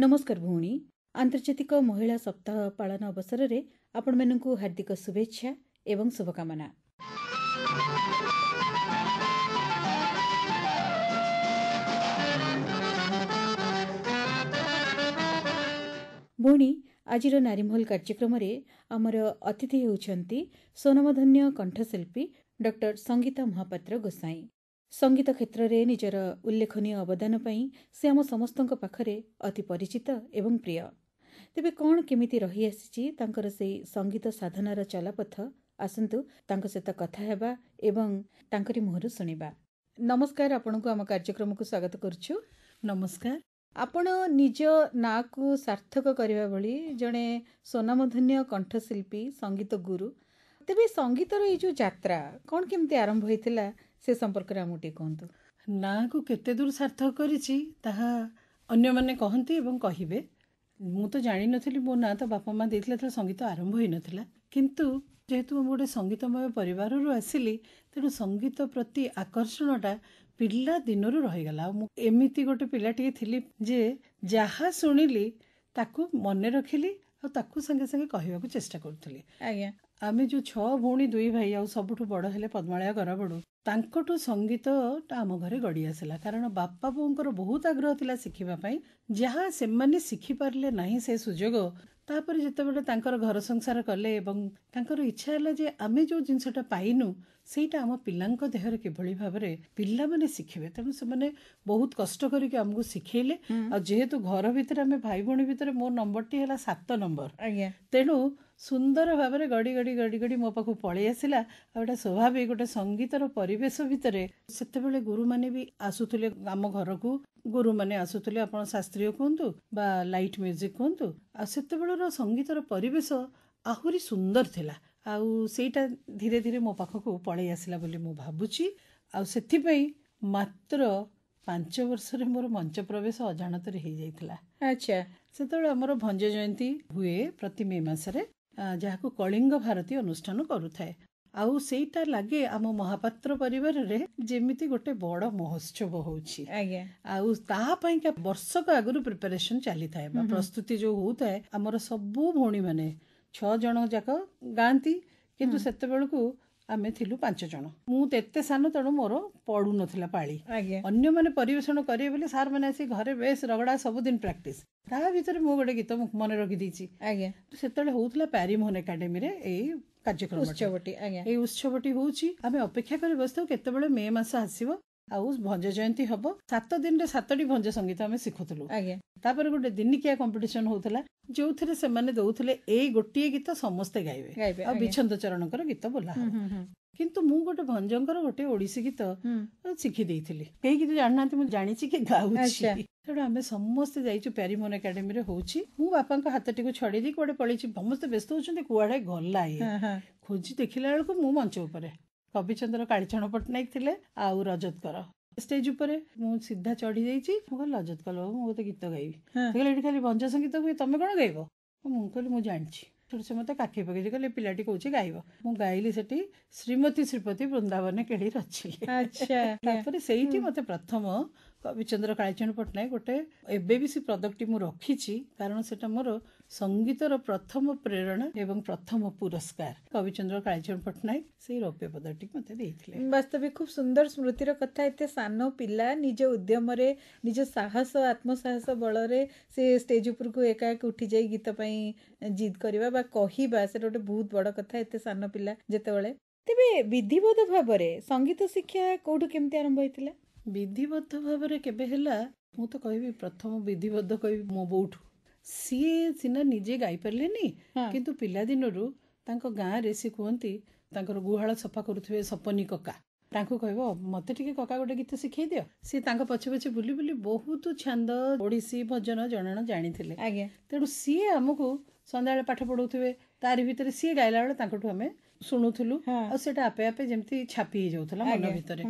ନମସ୍କାର ଭଉଣୀ ଆନ୍ତର୍ଜାତିକ ମହିଳା ସପ୍ତାହ ପାଳନ ଅବସରରେ ଆପଣମାନଙ୍କୁ ହାର୍ଦ୍ଦିକ ଶୁଭେଚ୍ଛା ଏବଂ ଶୁଭକାମନା ଭଉଣୀ ଆଜିର ନାରୀମହଲ କାର୍ଯ୍ୟକ୍ରମରେ ଆମର ଅତିଥି ହେଉଛନ୍ତି ସ୍ୱନମଧନ୍ୟ କଣ୍ଠଶିଳ୍ପୀ ଡକ୍ଟର ସଙ୍ଗୀତା ମହାପାତ୍ର ଗୋସାଇଁ ସଙ୍ଗୀତ କ୍ଷେତ୍ରରେ ନିଜର ଉଲ୍ଲେଖନୀୟ ଅବଦାନ ପାଇଁ ସେ ଆମ ସମସ୍ତଙ୍କ ପାଖରେ ଅତି ପରିଚିତ ଏବଂ ପ୍ରିୟ ତେବେ କ'ଣ କେମିତି ରହିଆସିଛି ତାଙ୍କର ସେହି ସଙ୍ଗୀତ ସାଧନାର ଚଲାପଥ ଆସନ୍ତୁ ତାଙ୍କ ସହିତ କଥା ହେବା ଏବଂ ତାଙ୍କରି ମୁହଁରୁ ଶୁଣିବା ନମସ୍କାର ଆପଣଙ୍କୁ ଆମ କାର୍ଯ୍ୟକ୍ରମକୁ ସ୍ୱାଗତ କରୁଛୁ ନମସ୍କାର ଆପଣ ନିଜ ନାଁକୁ ସାର୍ଥକ କରିବା ଭଳି ଜଣେ ସ୍ୱନାମଧନ୍ୟ କଣ୍ଠଶିଳ୍ପୀ ସଙ୍ଗୀତ ଗୁରୁ ତେବେ ସଙ୍ଗୀତର ଏଇ ଯେଉଁ ଯାତ୍ରା କ'ଣ କେମିତି ଆରମ୍ଭ ହୋଇଥିଲା ସେ ସମ୍ପର୍କରେ ଆମକୁ ଟିକେ କୁହନ୍ତୁ ନାଁକୁ କେତେ ଦୂର ସାର୍ଥକ କରିଛି ତାହା ଅନ୍ୟମାନେ କହନ୍ତି ଏବଂ କହିବେ ମୁଁ ତ ଜାଣିନଥିଲି ମୋ ନାଁ ତ ବାପା ମା' ଦେଇଥିଲେ ତ ସଙ୍ଗୀତ ଆରମ୍ଭ ହୋଇନଥିଲା କିନ୍ତୁ ଯେହେତୁ ମୁଁ ଗୋଟେ ସଙ୍ଗୀତମୟ ପରିବାରରୁ ଆସିଲି ତେଣୁ ସଙ୍ଗୀତ ପ୍ରତି ଆକର୍ଷଣଟା ପିଲା ଦିନରୁ ରହିଗଲା ଆଉ ମୁଁ ଏମିତି ଗୋଟେ ପିଲାଟିଏ ଥିଲି ଯେ ଯାହା ଶୁଣିଲି ତାକୁ ମନେ ରଖିଲି ଆଉ ତାକୁ ସାଙ୍ଗେ ସାଙ୍ଗେ କହିବାକୁ ଚେଷ୍ଟା କରୁଥିଲି ଆଜ୍ଞା ଆମେ ଯେଉଁ ଛଅ ଭଉଣୀ ଦୁଇ ଭାଇ ଆଉ ସବୁଠୁ ବଡ଼ ହେଲେ ପଦ୍ମାଳୟ ଗରବଡ଼ୁ ତାଙ୍କଠୁ ସଙ୍ଗୀତଟା ଆମ ଘରେ ଗଡ଼ି ଆସିଲା କାରଣ ବାପା ବୋଉଙ୍କର ବହୁତ ଆଗ୍ରହ ଥିଲା ଶିଖିବା ପାଇଁ ଯାହା ସେମାନେ ଶିଖିପାରିଲେ ନାହିଁ ସେ ସୁଯୋଗ ତାପରେ ଯେତେବେଳେ ତାଙ୍କର ଘର ସଂସାର କଲେ ଏବଂ ତାଙ୍କର ଇଚ୍ଛା ହେଲା ଯେ ଆମେ ଯେଉଁ ଜିନିଷଟା ପାଇନୁ ସେଇଟା ଆମ ପିଲାଙ୍କ ଦେହରେ କିଭଳି ଭାବରେ ପିଲାମାନେ ଶିଖିବେ ତେଣୁ ସେମାନେ ବହୁତ କଷ୍ଟ କରିକି ଆମକୁ ଶିଖେଇଲେ ଆଉ ଯେହେତୁ ଘର ଭିତରେ ଆମେ ଭାଇ ଭଉଣୀ ଭିତରେ ମୋ ନମ୍ବରଟି ହେଲା ସାତ ନମ୍ବର ଆଜ୍ଞା ତେଣୁ ସୁନ୍ଦର ଭାବରେ ଗଡ଼ି ଗଡ଼ି ଗଡ଼ି ଗଡ଼ି ମୋ ପାଖକୁ ପଳେଇ ଆସିଲା ଆଉ ଏଇଟା ସ୍ୱାଭାବିକ ଗୋଟେ ସଙ୍ଗୀତର ପରିବେଶ ଭିତରେ ସେତେବେଳେ ଗୁରୁମାନେ ବି ଆସୁଥିଲେ ଆମ ଘରକୁ ଗୁରୁମାନେ ଆସୁଥିଲେ ଆପଣ ଶାସ୍ତ୍ରୀୟ କୁହନ୍ତୁ ବା ଲାଇଟ୍ ମ୍ୟୁଜିକ୍ କୁହନ୍ତୁ ଆଉ ସେତେବେଳର ସଙ୍ଗୀତର ପରିବେଶ ଆହୁରି ସୁନ୍ଦର ଥିଲା ଆଉ ସେଇଟା ଧୀରେ ଧୀରେ ମୋ ପାଖକୁ ପଳେଇ ଆସିଲା ବୋଲି ମୁଁ ଭାବୁଛି ଆଉ ସେଥିପାଇଁ ମାତ୍ର ପାଞ୍ଚ ବର୍ଷରେ ମୋର ମଞ୍ଚ ପ୍ରବେଶ ଅଜାଣତରେ ହେଇଯାଇଥିଲା ଆଚ୍ଛା ସେତେବେଳେ ଆମର ଭଞ୍ଜ ଜୟନ୍ତୀ ହୁଏ ପ୍ରତି ମେ ମାସରେ ଯାହାକୁ କଳିଙ୍ଗ ଭାରତୀ ଅନୁଷ୍ଠାନ କରୁଥାଏ ଆଉ ସେଇଟା ଲାଗେ ଆମ ମହାପାତ୍ର ପରିବାରରେ ଯେମିତି ଗୋଟେ ବଡ ମହୋତ୍ସବ ହଉଛି ଆଉ ତା ପାଇଁ ବର୍ଷକ ଆଗରୁ ପ୍ରିପାରେସନ ଚାଲିଥାଏ ବା ପ୍ରସ୍ତୁତି ଯୋଉ ହଉଥାଏ ଆମର ସବୁ ଭଉଣୀ ମାନେ ଛଅ ଜଣ ଯାକ ଗାଆନ୍ତି କିନ୍ତୁ ସେତେବେଳକୁ ଆମେ ଥିଲୁ ପାଞ୍ଚ ଜଣ ମୁଁ ତ ଏତେ ସାନ ତେଣୁ ମୋର ପଡ଼ୁନଥିଲା ପାଳି ଆଜ୍ଞା ଅନ୍ୟମାନେ ପରିବେଷଣ କରିବେ ବୋଲି ସାର୍ ମାନେ ଆସି ଘରେ ବେଶ ରଗଡ଼ା ସବୁଦିନ ପ୍ରାକ୍ଟିସ୍ ତା ଭିତରେ ମୁଁ ଗୋଟେ ଗୀତ ମନେ ରଖିଦେଇଛି ଆଜ୍ଞା ସେତେବେଳେ ହଉଥିଲା ପ୍ୟାରିମୋହନ ଏକାଡେମୀରେ ଏଇ କାର୍ଯ୍ୟକ୍ରମ ଉତ୍ସବଟି ଆଜ୍ଞା ଏଇ ଉତ୍ସବଟି ହଉଛି ଆମେ ଅପେକ୍ଷା କରି ବସିଥାଉ କେତେବେଳେ ମେ ମାସ ଆସିବ ଆଉ ଭଞ୍ଜ ଜୟନ୍ତୀ ହବ ସାତ ଦିନରେ ସାତଟି ଭଞ୍ଜ ସଙ୍ଗୀତ ଆମେ ଶିଖୁଥିଲୁ ଆଜ୍ଞା ତାପରେ ଗୋଟେ ଦିନିକିଆ କମ୍ପିଟିସନ ହଉଥିଲା ଯେଉଁଥିରେ ସେମାନେ ଦଉଥିଲେ ଏଇ ଗୋଟିଏ ଗୀତ ସମସ୍ତେ ଗାଇବେ ଆଉ ବିଛନ୍ଦ ଚରଣଙ୍କର ଗୀତ ବୋଲା କିନ୍ତୁ ମୁଁ ଗୋଟେ ଭଞ୍ଜଙ୍କର ଗୋଟେ ଓଡିଶୀ ଗୀତ ଶିଖି ଦେଇଥିଲି କେହି କିଛି ଜାଣିନାହାନ୍ତି ମୁଁ ଜାଣିଛି କି ଗାଉଛି ତେଣୁ ଆମେ ସମସ୍ତେ ଯାଇଛୁ ପ୍ୟାରିମୋନ ଏକାଡେମୀରେ ହଉଛି ମୁଁ ବାପାଙ୍କ ହାତଟିକୁ ଛଡେଇ ଦେଇ କୁଆଡେ ପଳେଇଛି ସମସ୍ତେ ବ୍ୟସ୍ତ ହଉଛନ୍ତି କୁଆଡେ ଗଲା ଖୋଜି ଦେଖିଲା ବେଳକୁ ମୁଁ ମଞ୍ଚ ଉପରେ କବିଚନ୍ଦ୍ର କାଳିଚରଣ ପଟ୍ଟନାୟକ ଥିଲେ ଆଉ ରଜତକର ଷ୍ଟେଜ୍ ଉପରେ ମୁଁ ସିଧା ଚଢ଼ି ଯାଇଛି ମୁଁ କହିଲି ରଜତ କଲ ମୁଁ ଗୋଟେ ଗୀତ ଗାଇବି କହିଲେ ଏଠି ଖାଲି ଭଞ୍ଜ ସଙ୍ଗୀତ ହୁଏ ତମେ କ'ଣ ଗାଇବ ମୁଁ କହିଲି ମୁଁ ଜାଣିଛି ସେ ମୋତେ କାଖେଇ ପକେଇଛି କହିଲେ ପିଲାଟି କହୁଛି ଗାଇବ ମୁଁ ଗାଇଲି ସେଠି ଶ୍ରୀମତୀ ଶ୍ରୀପତି ବୃନ୍ଦାବନ କେଳି ରଚି ତାପରେ ସେଇଠି ମୋତେ ପ୍ରଥମ କବିଚନ୍ଦ୍ର କାଳିଚରଣ ପଟ୍ଟନାୟକ ଗୋଟେ ଏବେ ବି ସେ ପ୍ରଡକ୍ଟଟି ମୁଁ ରଖିଛି କାରଣ ସେଟା ମୋର ସଙ୍ଗୀତର ପ୍ରଥମ ପ୍ରେରଣା ଏବଂ ପ୍ରଥମ ପୁରସ୍କାର କବିଚନ୍ଦ୍ର କାଳିଚରଣ ପଟ୍ଟନାୟକ ସେଇ ରୌପ୍ୟ ପଦଟି ମୋତେ ଦେଇଥିଲେ ବାସ୍ତବିକ ଖୁବ ସୁନ୍ଦର ସ୍ମୃତିର କଥା ଏତେ ସାନ ପିଲା ନିଜ ଉଦ୍ୟମରେ ନିଜ ସାହସ ଆତ୍ମସାହସ ବଳରେ ସେ ଷ୍ଟେଜ୍ ଉପରକୁ ଏକାଏକ ଯାଇ ଗୀତ ପାଇଁ ଜିଦ୍ କରିବା ବା କହିବା ସେଟା ଗୋଟେ ବହୁତ ବଡ଼ କଥା ଏତେ ସାନ ପିଲା ଯେତେବେଳେ ତେବେ ବିଧିବଦ୍ଧ ଭାବରେ ସଙ୍ଗୀତ ଶିକ୍ଷା କେଉଁଠୁ କେମିତି ଆରମ୍ଭ ହେଇଥିଲା ବିଧିବଦ୍ଧ ଭାବରେ କେବେ ହେଲା ମୁଁ ତ କହିବି ପ୍ରଥମ ବିଧିବଦ୍ଧ କହିବି ମୋ ବୋଉଠୁ ସିଏ ସିନା ନିଜେ ଗାଇପାରିଲେନି କିନ୍ତୁ ପିଲାଦିନରୁ ତାଙ୍କ ଗାଁରେ ସେ କୁହନ୍ତି ତାଙ୍କର ଗୁହାଳ ସଫା କରୁଥିବେ ସପନି କକା ତାଙ୍କୁ କହିବ ମୋତେ ଟିକେ କକା ଗୋଟେ ଗୀତ ଶିଖେଇ ଦିଅ ସିଏ ତାଙ୍କ ପଛେ ପଛେ ବୁଲି ବୁଲି ବହୁତ ଛାନ୍ଦ ଓଡ଼ିଶୀ ଭଜନ ଜଣାଣ ଜାଣିଥିଲେ ଆଜ୍ଞା ତେଣୁ ସିଏ ଆମକୁ ସନ୍ଧ୍ୟାବେଳେ ପାଠ ପଢ଼ାଉଥିବେ ତାରି ଭିତରେ ସିଏ ଗାଇଲା ବେଳେ ତାଙ୍କଠୁ ଆମେ ଶୁଣୁଥିଲୁ ଆଉ ସେଇଟା ଆପେ ଆପେ ଯେମିତି ଛାପି ହେଇଯାଉଥିଲା ମନ ଭିତରେ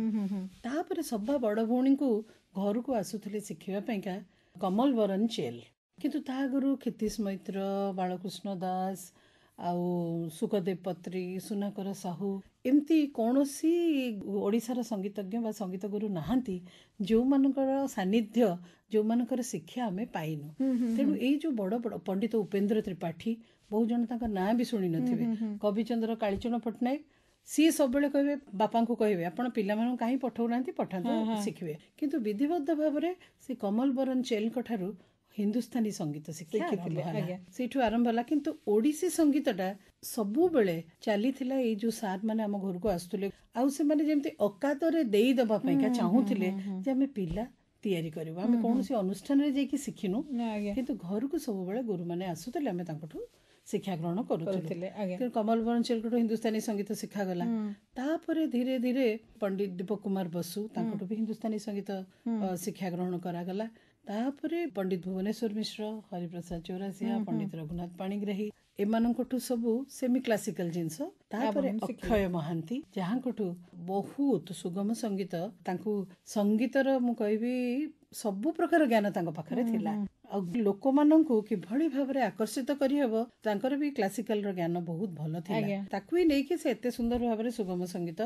ତାପରେ ସଭା ବଡ଼ ଭଉଣୀଙ୍କୁ ଘରକୁ ଆସୁଥିଲେ ଶିଖିବା ପାଇଁକା କମଲ ବରନ୍ ଚେଲ୍ କିନ୍ତୁ ତା ଆଗରୁ କ୍ଷିତିଶ ମୈତ୍ର ବାଳକୃଷ୍ଣ ଦାସ ଆଉ ସୁଖଦେବ ପତ୍ରୀ ସୁନାକର ସାହୁ ଏମିତି କୌଣସି ଓଡ଼ିଶାର ସଙ୍ଗୀତଜ୍ଞ ବା ସଙ୍ଗୀତଗୁରୁ ନାହାନ୍ତି ଯେଉଁମାନଙ୍କର ସାନ୍ନିଧ୍ୟ ଯେଉଁମାନଙ୍କର ଶିକ୍ଷା ଆମେ ପାଇନୁ ତେଣୁ ଏଇ ଯେଉଁ ବଡ଼ ବଡ଼ ପଣ୍ଡିତ ଉପେନ୍ଦ୍ର ତ୍ରିପାଠୀ ବହୁ ଜଣ ତାଙ୍କ ନାଁ ବି ଶୁଣିନଥିବେ କବିଚନ୍ଦ୍ର କାଳିଚରଣ ପଟ୍ଟନାୟକ ସିଏ ସବୁବେଳେ କହିବେ ବାପାଙ୍କୁ କହିବେ ଆପଣ ପିଲାମାନଙ୍କୁ କାହିଁ ପଠାଉନାହାନ୍ତି ପଠାନ୍ତୁ ଶିଖିବେ କିନ୍ତୁ ବିଧିବଦ୍ଧ ଭାବରେ ସେ କମଲ ବରନ ଚେଲ୍ଙ୍କ ଠାରୁ ହିନ୍ଦୁସ୍ତାନୀ ସଙ୍ଗୀତ ଶିଖିଥିଲେ ସେଇଠୁ ଆରମ୍ଭ ହେଲା କିନ୍ତୁ ଓଡ଼ିଶୀ ସଙ୍ଗୀତଟା ସବୁବେଳେ ଚାଲିଥିଲା ଏଇ ଯୋଉ ସାର୍ ମାନେ ଆମ ଘରକୁ ଆସୁଥିଲେ ଆଉ ସେମାନେ ଯେମିତି ଅକାତରେ ଦେଇଦବା ପାଇଁକା ଚାହୁଁଥିଲେ ଯେ ଆମେ ପିଲା ତିଆରି କରିବୁ ଆମେ କୌଣସି ଅନୁଷ୍ଠାନରେ ଯାଇକି ଶିଖିନୁ କିନ୍ତୁ ଘରକୁ ସବୁବେଳେ ଗୁରୁମାନେ ଆସୁଥିଲେ ଆମେ ତାଙ୍କଠୁ ଶିକ୍ଷା ଗ୍ରହଣ କରୁଥିଲେ କିନ୍ତୁ କମଲ ବରଞ୍ଚଲଙ୍କଠୁ ହିନ୍ଦୁସ୍ତାନୀ ସଙ୍ଗୀତ ଶିଖାଗଲା ତାପରେ ଧୀରେ ଧୀରେ ପଣ୍ଡିତ ଦୀପକ କୁମାର ବସୁ ତାଙ୍କଠୁ ବି ହିନ୍ଦୁସ୍ତାନୀ ସଙ୍ଗୀତ ଶିକ୍ଷା ଗ୍ରହଣ କରାଗଲା ତାପରେ ପଣ୍ଡିତ ଭୁବନେଶ୍ୱର ମିଶ୍ର ହରିପ୍ରସାଦ ଚୌରାସିଆ ପଣ୍ଡିତ ରଘୁନାଥ ପାଣିଗ୍ରାହୀ ଏମାନଙ୍କଠୁ ସବୁ ସେମି କ୍ଲାସିକାଲ ଜିନିଷ ତାପରେ ଅକ୍ଷୟ ମହାନ୍ତି ଯାହାଙ୍କଠୁ ବହୁତ ସୁଗମ ସଙ୍ଗୀତ ତାଙ୍କୁ ସଙ୍ଗୀତର ମୁଁ କହିବି ସବୁ ପ୍ରକାର ଜ୍ଞାନ ତାଙ୍କ ପାଖରେ ଥିଲା ଆଉ ଲୋକମାନଙ୍କୁ କିଭଳି ଭାବରେ ଆକର୍ଷିତ କରିହେବ ତାଙ୍କର ବି କ୍ଲାସିକାଲର ଜ୍ଞାନ ବହୁତ ଭଲ ଥିଲା ତାକୁ ବି ନେଇକି ସେ ଏତେ ସୁନ୍ଦର ଭାବରେ ସୁଗମ ସଙ୍ଗୀତ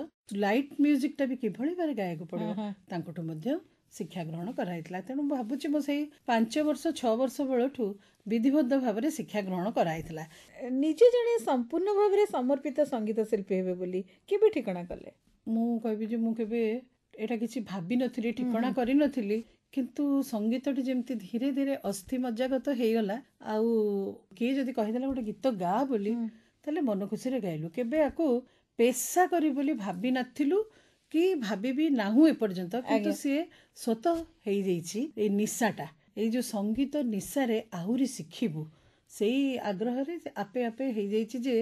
ଲାଇଟ୍ ମ୍ୟୁଜିକଟା ବି କିଭଳି ଭାବରେ ଗାଇବାକୁ ପଡିବ ତାଙ୍କଠୁ ମଧ୍ୟ ଶିକ୍ଷା ଗ୍ରହଣ କରାଯାଇଥିଲା ତେଣୁ ଭାବୁଛି ମୁଁ ସେଇ ପାଞ୍ଚ ବର୍ଷ ଛଅ ବର୍ଷ ବେଳଠୁ ବିଧିବଦ୍ଧ ଭାବରେ ଶିକ୍ଷା ଗ୍ରହଣ କରାଯାଇଥିଲା ନିଜେ ଜଣେ ସମ୍ପୂର୍ଣ୍ଣ ଭାବରେ ସମର୍ପିତ ସଙ୍ଗୀତ ଶିଳ୍ପୀ ହେବେ ବୋଲି କେବେ ଠିକଣା କଲେ ମୁଁ କହିବି ଯେ ମୁଁ କେବେ ଏଇଟା କିଛି ଭାବିନଥିଲି ଠିକଣା କରିନଥିଲି କିନ୍ତୁ ସଙ୍ଗୀତଟି ଯେମିତି ଧୀରେ ଧୀରେ ଅସ୍ଥି ମଜାଗତ ହେଇଗଲା ଆଉ କିଏ ଯଦି କହିଦେଲା ଗୋଟେ ଗୀତ ଗା ବୋଲି ତାହେଲେ ମନ ଖୁସିରେ ଗାଇଲୁ କେବେ ଆକୁ ପେସା କରି ବୋଲି ଭାବିନଥିଲୁ କି ଭାବିବି ନାହୁଁ ଏପର୍ଯ୍ୟନ୍ତ କିନ୍ତୁ ସିଏ ସ୍ୱତ ହେଇଯାଇଛି ଏଇ ନିଶାଟା ଏଇ ଯେଉଁ ସଙ୍ଗୀତ ନିଶାରେ ଆହୁରି ଶିଖିବୁ ସେଇ ଆଗ୍ରହରେ ଆପେ ଆପେ ହେଇଯାଇଛି ଯେ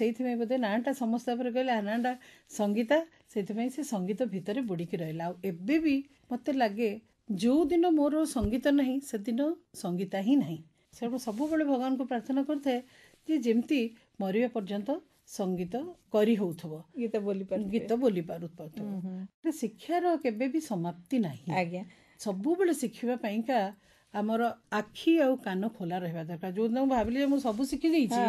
ସେଇଥିପାଇଁ ବୋଧେ ନାଁଟା ସମସ୍ତ ଉପରେ କହିଲେ ଆ ନାଁଟା ସଙ୍ଗୀତା ସେଥିପାଇଁ ସେ ସଙ୍ଗୀତ ଭିତରେ ବୁଡ଼ିକି ରହିଲା ଆଉ ଏବେ ବି ମୋତେ ଲାଗେ ଯେଉଁଦିନ ମୋର ସଙ୍ଗୀତ ନାହିଁ ସେଦିନ ସଙ୍ଗୀତା ହିଁ ନାହିଁ ସେ ସବୁବେଳେ ଭଗବାନଙ୍କୁ ପ୍ରାର୍ଥନା କରିଥାଏ ଯେ ଯେମିତି ମରିବା ପର୍ଯ୍ୟନ୍ତ ସଙ୍ଗୀତ କରି ହଉଥିବ ଗୀତ ବୋଲି ଗୀତ ବୋଲି ପାରୁଥିବ ଶିକ୍ଷାର କେବେ ବି ସମାପ୍ତି ନାହିଁ ଆଜ୍ଞା ସବୁବେଳେ ଶିଖିବା ପାଇଁକା ଆମର ଆଖି ଆଉ କାନ ଖୋଲା ରହିବା ଦରକାର ଯୋଉଦିନ ମୁଁ ଭାବିଲି ଯେ ମୁଁ ସବୁ ଶିଖିଦେଇଛି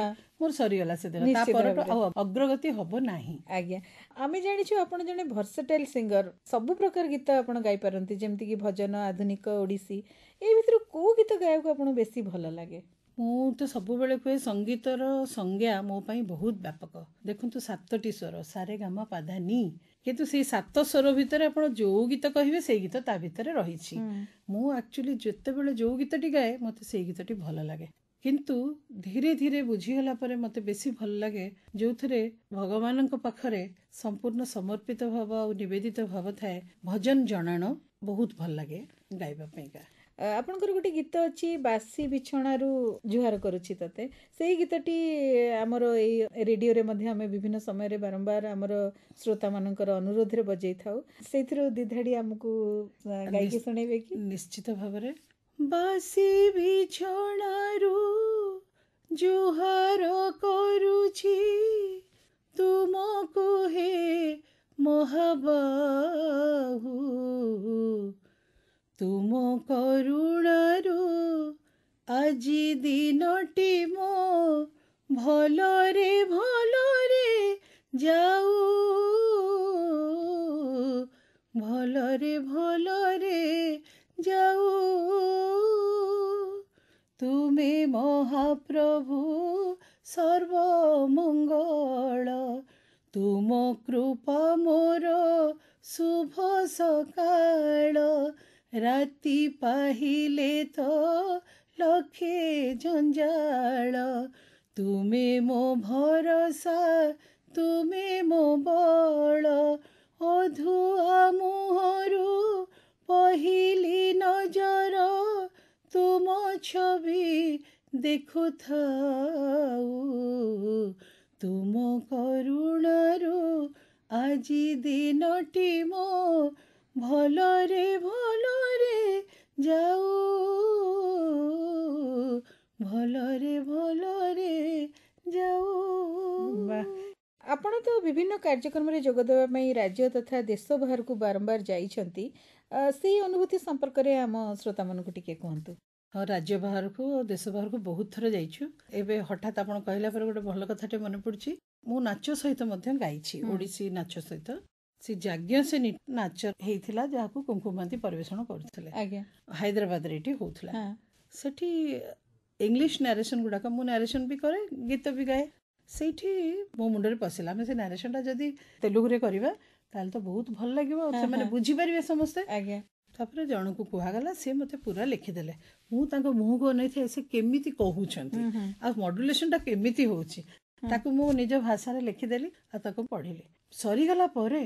ମୋର ସରିଗଲା ସେଦିନ ଅଗ୍ରଗତି ହବ ନାହିଁ ଆଜ୍ଞା ଆମେ ଜାଣିଛୁ ଆପଣ ଜଣେ ଭର୍ସେଟାଇଲ୍ ସିଙ୍ଗର ସବୁ ପ୍ରକାର ଗୀତ ଆପଣ ଗାଇପାରନ୍ତି ଯେମିତିକି ଭଜନ ଆଧୁନିକ ଓଡ଼ିଶୀ ଏଇ ଭିତରୁ କୋଉ ଗୀତ ଗାଇବାକୁ ଆପଣ ବେଶୀ ଭଲ ଲାଗେ ମୁଁ ତ ସବୁବେଳେ କୁହେ ସଙ୍ଗୀତର ସଂଜ୍ଞା ମୋ ପାଇଁ ବହୁତ ବ୍ୟାପକ ଦେଖନ୍ତୁ ସାତଟି ସ୍ୱର ସାରେ ଗାମ ପାଧାନି କିନ୍ତୁ ସେଇ ସାତ ସ୍ୱର ଭିତରେ ଆପଣ ଯେଉଁ ଗୀତ କହିବେ ସେଇ ଗୀତ ତା ଭିତରେ ରହିଛି ମୁଁ ଆକ୍ଚୁଆଲି ଯେତେବେଳେ ଯେଉଁ ଗୀତଟି ଗାଏ ମୋତେ ସେଇ ଗୀତଟି ଭଲ ଲାଗେ କିନ୍ତୁ ଧୀରେ ଧୀରେ ବୁଝିଗଲା ପରେ ମୋତେ ବେଶୀ ଭଲ ଲାଗେ ଯେଉଁଥିରେ ଭଗବାନଙ୍କ ପାଖରେ ସମ୍ପୂର୍ଣ୍ଣ ସମର୍ପିତ ଭାବ ଆଉ ନିବେଦିତ ଭାବ ଥାଏ ଭଜନ ଜଣାଣ ବହୁତ ଭଲ ଲାଗେ ଗାଇବା ପାଇଁକା ଆପଣଙ୍କର ଗୋଟେ ଗୀତ ଅଛି ବାସି ବିଛଣାରୁ ଜୁହାର କରୁଛି ତତେ ସେଇ ଗୀତଟି ଆମର ଏଇ ରେଡ଼ିଓରେ ମଧ୍ୟ ଆମେ ବିଭିନ୍ନ ସମୟରେ ବାରମ୍ବାର ଆମର ଶ୍ରୋତାମାନଙ୍କର ଅନୁରୋଧରେ ବଜେଇ ଥାଉ ସେଇଥିରୁ ଦିଧାଡ଼ି ଆମକୁ ଗାଇକି ଶୁଣେଇବେ କି ନିଶ୍ଚିତ ଭାବରେ ବାସି ବିଛଣାରୁ ଜୁହାର କରୁଛି ତୁମକୁ ହେ ମହାବାହୁ ତୁମ କରୁଣାରୁ ଆଜି ଦିନଟି ମୋ ଭଲରେ ଭଲରେ ଯାଉ ଭଲରେ ଭଲରେ ଯାଉ ତୁମେ ମହାପ୍ରଭୁ ସର୍ବମଙ୍ଗଳ ତୁମ କୃପା ମୋର ଶୁଭ ସକାଳ ରାତି ପାହିଲେ ତ ଲକ୍ଷେ ଜଞ୍ଜାଳ ତୁମେ ମୋ ଭରସା ତୁମେ ମୋ ବଳ ଅଧୁଆ ମୁହଁରୁ ପହିଲି ନଜର ତୁମ ଛବି ଦେଖୁଥାଉ ତୁମ କରୁଣାରୁ ଆଜି ଦିନଟି ମୋ ଭଲରେ ଭଲରେ ଯାଉ ଭଲରେ ଭଲରେ ଯାଉ ଆପଣ ତ ବିଭିନ୍ନ କାର୍ଯ୍ୟକ୍ରମରେ ଯୋଗ ଦେବା ପାଇଁ ରାଜ୍ୟ ତଥା ଦେଶ ବାହାରକୁ ବାରମ୍ବାର ଯାଇଛନ୍ତି ସେଇ ଅନୁଭୂତି ସମ୍ପର୍କରେ ଆମ ଶ୍ରୋତାମାନଙ୍କୁ ଟିକେ କୁହନ୍ତୁ ହଁ ରାଜ୍ୟ ବାହାରକୁ ଓ ଦେଶ ବାହାରକୁ ବହୁତ ଥର ଯାଇଛୁ ଏବେ ହଠାତ୍ ଆପଣ କହିଲା ପରେ ଗୋଟେ ଭଲ କଥାଟେ ମନେ ପଡ଼ୁଛି ମୁଁ ନାଚ ସହିତ ମଧ୍ୟ ଗାଇଛି ଓଡ଼ିଶୀ ନାଚ ସହିତ ସେ ଯାଜ୍ଞ ସେ ନାଚ ହେଇଥିଲା ଯାହାକୁ କୁଙ୍କୁମାନ୍ତି ପରିବେଷଣ କରୁଥିଲେ ଆଜ୍ଞା ହାଇଦ୍ରାବାଦରେ ଏଠି ହଉଥିଲା ସେଠି ଇଂଲିଶ ନାରେସନ୍ ଗୁଡ଼ାକ ମୁଁ ନାରେସନ୍ ବି କରେ ଗୀତ ବି ଗାଏ ସେଇଠି ମୋ ମୁଣ୍ଡରେ ପଶିଲା ଆମେ ସେ ନାରେସନ୍ଟା ଯଦି ତେଲୁଗୁରେ କରିବା ତାହେଲେ ତ ବହୁତ ଭଲ ଲାଗିବ ସେମାନେ ବୁଝିପାରିବେ ସମସ୍ତେ ଆଜ୍ଞା ତାପରେ ଜଣଙ୍କୁ କୁହାଗଲା ସେ ମୋତେ ପୁରା ଲେଖିଦେଲେ ମୁଁ ତାଙ୍କ ମୁହଁକୁ ଅନେଇଥାଏ ସେ କେମିତି କହୁଛନ୍ତି ଆଉ ମଡୁଲେସନଟା କେମିତି ହେଉଛି ତାକୁ ମୁଁ ନିଜ ଭାଷାରେ ଲେଖିଦେଲି ଆଉ ତାକୁ ପଢ଼ିଲି ସରିଗଲା ପରେ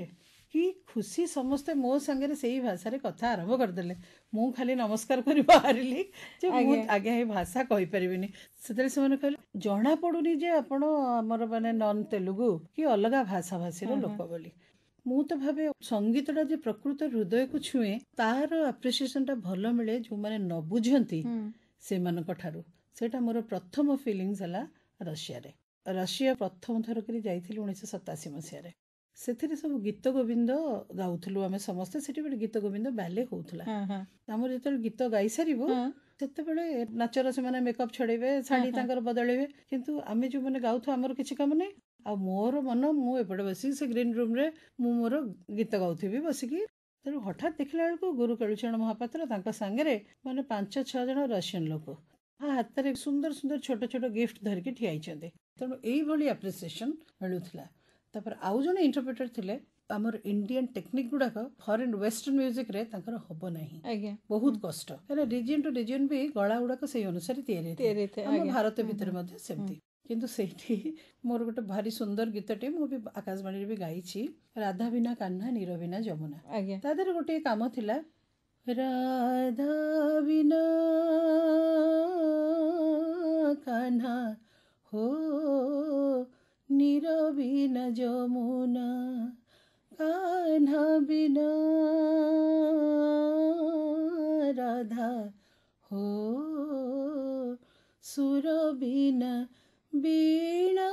କି ଖୁସି ସମସ୍ତେ ମୋ ସାଙ୍ଗରେ ସେଇ ଭାଷାରେ କଥା ଆରମ୍ଭ କରିଦେଲେ ମୁଁ ଖାଲି ନମସ୍କାର କରି ବାହାରିଲି ଯେ ମୁଁ ଆଜ୍ଞା ଏ ଭାଷା କହିପାରିବିନି ସେତେବେଳେ ସେମାନେ କହିଲେ ଜଣାପଡ଼ୁନି ଯେ ଆପଣ ଆମର ମାନେ ନନ୍ ତେଲୁଗୁ କି ଅଲଗା ଭାଷାଭାଷୀର ଲୋକ ବୋଲି ମୁଁ ତ ଭାବେ ସଙ୍ଗୀତଟା ଯେ ପ୍ରକୃତ ହୃଦୟକୁ ଛୁଏଁ ତାର ଆପ୍ରିସିଏସନଟା ଭଲ ମିଳେ ଯେଉଁମାନେ ନ ବୁଝନ୍ତି ସେମାନଙ୍କ ଠାରୁ ସେଇଟା ମୋର ପ୍ରଥମ ଫିଲିଙ୍ଗସ୍ ହେଲା ରଷିଆରେ ରଷିଆ ପ୍ରଥମ ଥର କରି ଯାଇଥିଲୁ ଉଣେଇଶହ ସତାଅଶୀ ମସିହାରେ ସେଥିରେ ସବୁ ଗୀତ ଗୋବିନ୍ଦ ଗାଉଥିଲୁ ଆମେ ସମସ୍ତେ ସେଠି ଗୋଟେ ଗୀତ ଗୋବିନ୍ଦ ବାଲେ ହଉଥିଲା ଆମର ଯେତେବେଳେ ଗୀତ ଗାଇସାରିବୁ ସେତେବେଳେ ନାଚର ସେମାନେ ମେକଅପ୍ ଛଡ଼େଇବେ ଶାଢ଼ୀ ତାଙ୍କର ବଦଳେଇବେ କିନ୍ତୁ ଆମେ ଯେଉଁମାନେ ଗାଉଥୁ ଆମର କିଛି କାମ ନାହିଁ ଆଉ ମୋର ମନ ମୁଁ ଏପଟେ ବସିକି ସେ ଗ୍ରୀନ ରୁମ୍ରେ ମୁଁ ମୋର ଗୀତ ଗାଉଥିବି ବସିକି ତେଣୁ ହଠାତ୍ ଦେଖିଲା ବେଳକୁ ଗୁରୁ କେଳୁଚରଣ ମହାପାତ୍ର ତାଙ୍କ ସାଙ୍ଗରେ ମାନେ ପାଞ୍ଚ ଛଅ ଜଣ ରଷିଆନ୍ ଲୋକ ହାତରେ ସୁନ୍ଦର ସୁନ୍ଦର ଛୋଟ ଛୋଟ ଗିଫ୍ଟ ଧରିକି ଠିଆ ହେଇଛନ୍ତି ତେଣୁ ଏଇଭଳି ଆପ୍ରିସିଏସନ୍ ମିଳୁଥିଲା ତାପରେ ଆଉ ଜଣେ ଇଣ୍ଟରପ୍ରିଟର ଥିଲେ ଆମର ଇଣ୍ଡିଆନ୍ ଟେକ୍ନିକ୍ ଗୁଡ଼ାକ ଫରେନ୍ ୱେଷ୍ଟର୍ଣ୍ଣ ମ୍ୟୁଜିକ୍ରେ ତାଙ୍କର ହେବ ନାହିଁ ଆଜ୍ଞା ବହୁତ କଷ୍ଟ କାରଣ ରିଜିଅନ୍ ଟୁ ରିଜିଅନ୍ ବି ଗଳା ଗୁଡ଼ାକ ସେଇ ଅନୁସାରେ ତିଆରି ଆମ ଭାରତ ଭିତରେ ମଧ୍ୟ ସେମିତି କିନ୍ତୁ ସେଇଠି ମୋର ଗୋଟେ ଭାରି ସୁନ୍ଦର ଗୀତଟେ ମୁଁ ବି ଆକାଶବାଣୀରେ ବି ଗାଇଛି ରାଧା ବିନା କାହ୍ନା ନୀର ବିନା ଯମୁନା ଆଜ୍ଞା ତା ଦେହରେ ଗୋଟିଏ କାମ ଥିଲା ରାଧା ବିନା କାହ୍ନା ହୋ ନିରବିନ ଯମୁନା କାହ୍ନବିନ ରାଧା ହୋ ସୁରବିନ ବିଣ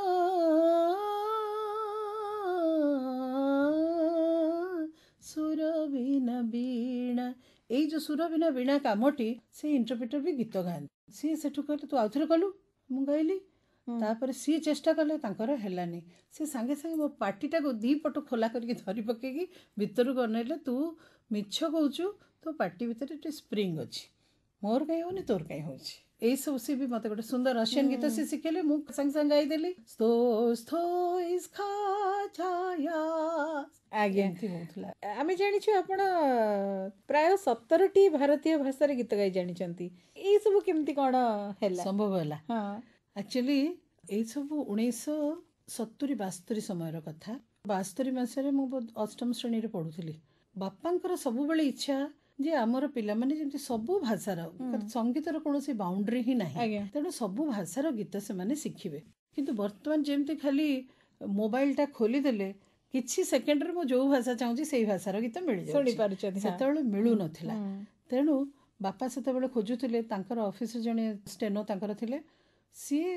ସୁରବିନ ବିଣ ଏଇ ଯେଉଁ ସୁରବିନା ବିଣା କାମଟି ସେ ଇଣ୍ଟରପ୍ରିଟର ବି ଗୀତ ଗାଆନ୍ତି ସିଏ ସେଠୁ କହିଲେ ତୁ ଆଉଥରେ କଲୁ ମୁଁ ଗାଇଲି ତାପରେ ସିଏ ଚେଷ୍ଟା କଲେ ତାଙ୍କର ହେଲାନି ସେ ସାଙ୍ଗେ ସାଙ୍ଗେ ମୋ ପାଟିଟାକୁ ଦୁଇପଟୁ ଖୋଲା କରିକି ଧରି ପକେଇକି ଭିତରକୁ ଅନେଇଲେ ତୁ ମିଛ କହୁଛୁ ତୋ ପାଟି ଭିତରେ ଟିକେ ସ୍ପ୍ରିଙ୍ଗ ଅଛି ମୋର କାହିଁ ହେଉନି ତୋର କାହିଁ ହେଉଛି ଏଇସବୁ ସିଏ ବି ମତେ ଗୋଟେ ସୁନ୍ଦର ରଷିଆନ୍ ଗୀତ ସିଏ ଶିଖେଇଲେ ମୁଁ ସାଙ୍ଗେ ସାଙ୍ଗେ ଗାଇଦେଲି ଆମେ ଜାଣିଛୁ ଆପଣ ପ୍ରାୟ ସତରଟି ଭାରତୀୟ ଭାଷାରେ ଗୀତ ଗାଇ ଜାଣିଛନ୍ତି ଏଇସବୁ କେମିତି କଣ ହେଲା ସମ୍ଭବ ହେଲା ଆକ୍ଚୁଆଲି ଏହିସବୁ ଉଣେଇଶହ ସତୁରି ବାସ୍ତରୀ ସମୟର କଥା ବାସ୍ତରୀ ମାସରେ ମୁଁ ଅଷ୍ଟମ ଶ୍ରେଣୀରେ ପଢ଼ୁଥିଲି ବାପାଙ୍କର ସବୁବେଳେ ଇଚ୍ଛା ଯେ ଆମର ପିଲାମାନେ ଯେମିତି ସବୁ ଭାଷାର ସଙ୍ଗୀତର କୌଣସି ବାଉଣ୍ଡ୍ରି ହିଁ ନାହିଁ ତେଣୁ ସବୁ ଭାଷାର ଗୀତ ସେମାନେ ଶିଖିବେ କିନ୍ତୁ ବର୍ତ୍ତମାନ ଯେମିତି ଖାଲି ମୋବାଇଲଟା ଖୋଲିଦେଲେ କିଛି ସେକେଣ୍ଡରେ ମୁଁ ଯେଉଁ ଭାଷା ଚାହୁଁଛି ସେଇ ଭାଷାର ଗୀତ ମିଳିଯାଉଛି ସେତେବେଳେ ମିଳୁନଥିଲା ତେଣୁ ବାପା ସେତେବେଳେ ଖୋଜୁଥିଲେ ତାଙ୍କର ଅଫିସରେ ଜଣେ ଷ୍ଟେନୋ ତାଙ୍କର ଥିଲେ ସିଏ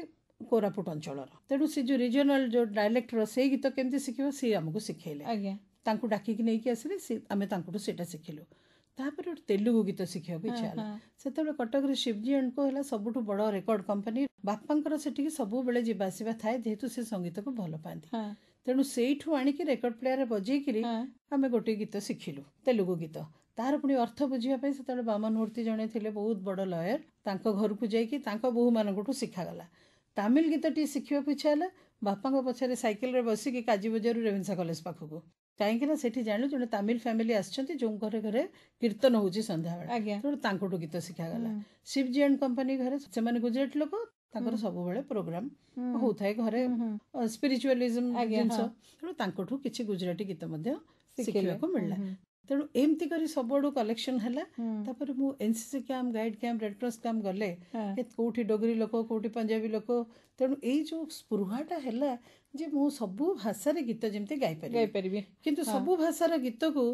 କୋରାପୁଟ ଅଞ୍ଚଳର ତେଣୁ ସେ ଯେଉଁ ରିଜିଓନାଲ ଯେଉଁ ଡାଇଲେକ୍ଟର ସେଇ ଗୀତ କେମିତି ଶିଖିବ ସିଏ ଆମକୁ ଶିଖେଇଲେ ଆଜ୍ଞା ତାଙ୍କୁ ଡାକିକି ନେଇକି ଆସିଲେ ସେ ଆମେ ତାଙ୍କଠୁ ସେଇଟା ଶିଖିଲୁ ତାପରେ ଗୋଟେ ତେଲୁଗୁ ଗୀତ ଶିଖିବାକୁ ଇଚ୍ଛା ହେଲା ସେତେବେଳେ କଟକରେ ଶିବଜୀ ଆଣ୍ଡ ହେଲା ସବୁଠୁ ବଡ଼ ରେକର୍ଡ କମ୍ପାନୀ ବାପାଙ୍କର ସେଠିକି ସବୁବେଳେ ଯିବା ଆସିବା ଥାଏ ଯେହେତୁ ସେ ସଙ୍ଗୀତକୁ ଭଲ ପାଆନ୍ତି ତେଣୁ ସେଇଠୁ ଆଣିକି ରେକର୍ଡ ପ୍ଲେୟାରରେ ବଜେଇକିରି ଆମେ ଗୋଟିଏ ଗୀତ ଶିଖିଲୁ ତେଲୁଗୁ ଗୀତ ତାହାର ପୁଣି ଅର୍ଥ ବୁଝିବା ପାଇଁ ସେତେବେଳେ ବାମନ ମୂର୍ତ୍ତି ଜଣେ ଥିଲେ ବହୁତ ବଡ଼ ଲୟର ତାଙ୍କ ଘରକୁ ଯାଇକି ତାଙ୍କ ବୋହୂମାନଙ୍କଠୁ ଶିଖାଗଲା ତାମିଲ ଗୀତଟି ଶିଖିବାକୁ ଇଚ୍ଛା ହେଲା ବାପାଙ୍କ ପଛରେ ସାଇକେଲରେ ବସିକି କାଜୀବଜାରରୁ ରେଭେନ୍ସା କଲେଜ ପାଖକୁ କାହିଁକିନା ସେଠି ଜାଣିଲୁ ଜଣେ ତାମିଲ ଫ୍ୟାମିଲି ଆସିଛନ୍ତି ଯେଉଁ ଘରେ ଘରେ କୀର୍ତ୍ତନ ହେଉଛି ସନ୍ଧ୍ୟାବେଳେ ଆଜ୍ଞା ତେଣୁ ତାଙ୍କଠୁ ଗୀତ ଶିଖାଗଲା ଶିବଜୀ ଆଣ୍ଡ କମ୍ପାନୀ ଘରେ ସେମାନେ ଗୁଜୁରାଟ ଲୋକ ତାଙ୍କର ସବୁବେଳେ ପ୍ରୋଗ୍ରାମ ହଉଥାଏ ଘରେ ସ୍ପିରିଚୁଆଲିଜମ ଜିନିଷ ତେଣୁ ତାଙ୍କଠୁ କିଛି ଗୁଜୁରାଟୀ ଗୀତ ମଧ୍ୟ ଶିଖିବାକୁ ମିଳିଲା ତେଣୁ ଏମିତି କରି ସବୁଆଡ଼ୁ କଲେକ୍ସନ୍ ହେଲା ତାପରେ ମୁଁ NCC camp guide camp red cross camp ଗଲେ କେଉଁଠି ଡୋଗରୀ ଲୋକ କେଉଁଠି ପଞ୍ଜାବୀ ଲୋକ ତେଣୁ ଏଇ ଯେଉଁ ସ୍ପୃହାଟା ହେଲା ଯେ ମୁଁ ସବୁ ଭାଷାରେ ଗୀତ ଯେମିତି ଗାଇପାରିବି ଗାଇପାରିବି କିନ୍ତୁ ସବୁ ଭାଷାର ଗୀତକୁ